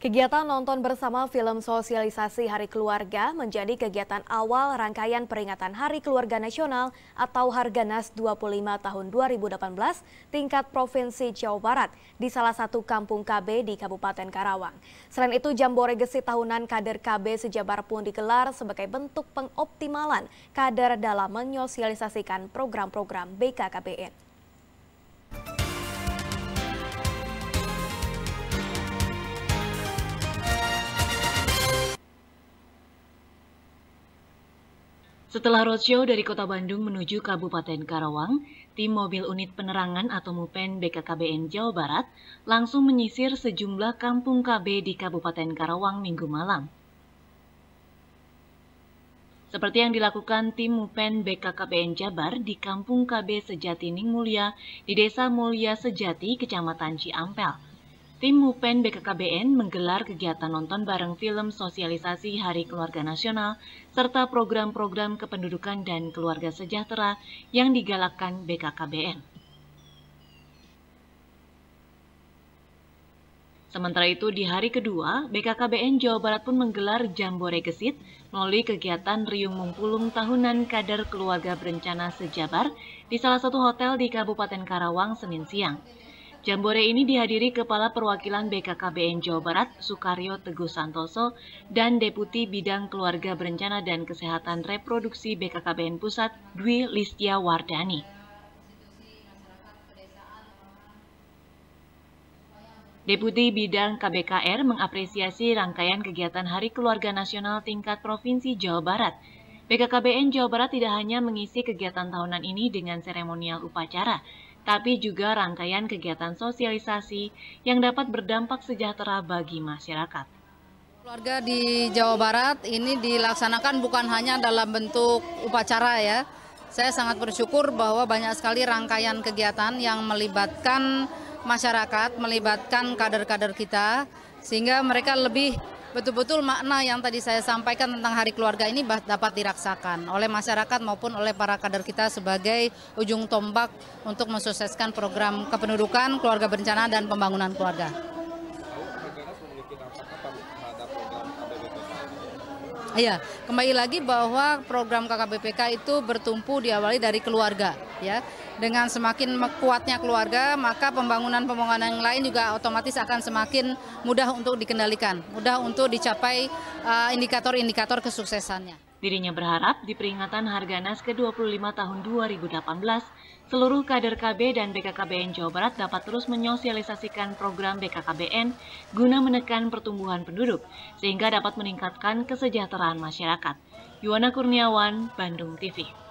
Kegiatan nonton bersama film sosialisasi Hari Keluarga menjadi kegiatan awal rangkaian peringatan Hari Keluarga Nasional atau Harganas 25 tahun 2018 tingkat Provinsi Jawa Barat di salah satu kampung KB di Kabupaten Karawang. Selain itu, Jambore Gesi tahunan kader KB sejabar pun digelar sebagai bentuk pengoptimalan kader dalam menyosialisasikan program-program BKKBN. Setelah roadshow dari kota Bandung menuju Kabupaten Karawang, tim mobil unit penerangan atau MUPEN BKKBN Jawa Barat langsung menyisir sejumlah kampung KB di Kabupaten Karawang minggu malam. Seperti yang dilakukan tim MUPEN BKKBN Jabar di Kampung KB Sejati Ning Mulia di Desa Mulia Sejati, Kecamatan Ciampel, Tim Mupen BKKBN menggelar kegiatan nonton bareng film sosialisasi Hari Keluarga Nasional serta program-program kependudukan dan keluarga sejahtera yang digalakkan BKKBN. Sementara itu di hari kedua, BKKBN Jawa Barat pun menggelar Jambore Gesit melalui kegiatan Riung Mumpulung Tahunan Kader Keluarga Berencana Sejabar di salah satu hotel di Kabupaten Karawang Senin siang. Jambore ini dihadiri Kepala Perwakilan BKKBN Jawa Barat, Sukaryo Teguh Santoso, dan Deputi Bidang Keluarga Berencana dan Kesehatan Reproduksi BKKBN Pusat, Dwi Listia Wardani. Deputi Bidang KBKR mengapresiasi rangkaian kegiatan Hari Keluarga Nasional tingkat Provinsi Jawa Barat. BKKBN Jawa Barat tidak hanya mengisi kegiatan tahunan ini dengan seremonial upacara, tapi juga rangkaian kegiatan sosialisasi yang dapat berdampak sejahtera bagi masyarakat. Keluarga di Jawa Barat ini dilaksanakan bukan hanya dalam bentuk upacara ya. Saya sangat bersyukur bahwa banyak sekali rangkaian kegiatan yang melibatkan masyarakat, melibatkan kader-kader kita, sehingga mereka lebih betul-betul makna yang tadi saya sampaikan tentang Hari Keluarga ini dapat diraksakan oleh masyarakat maupun oleh para kader kita sebagai ujung tombak untuk mensukseskan program kependudukan, keluarga berencana, dan pembangunan keluarga. Iya, kembali lagi bahwa program KKBPK itu bertumpu diawali dari keluarga ya. Dengan semakin kuatnya keluarga, maka pembangunan-pembangunan yang lain juga otomatis akan semakin mudah untuk dikendalikan, mudah untuk dicapai eh, indikator-indikator uh, kesuksesannya. Dirinya berharap di peringatan Harganas ke-25 tahun 2018, seluruh kader KB dan BKKBN Jawa Barat dapat terus menyosialisasikan program BKKBN guna menekan pertumbuhan penduduk, sehingga dapat meningkatkan kesejahteraan masyarakat. Yuwana Kurniawan, Bandung TV.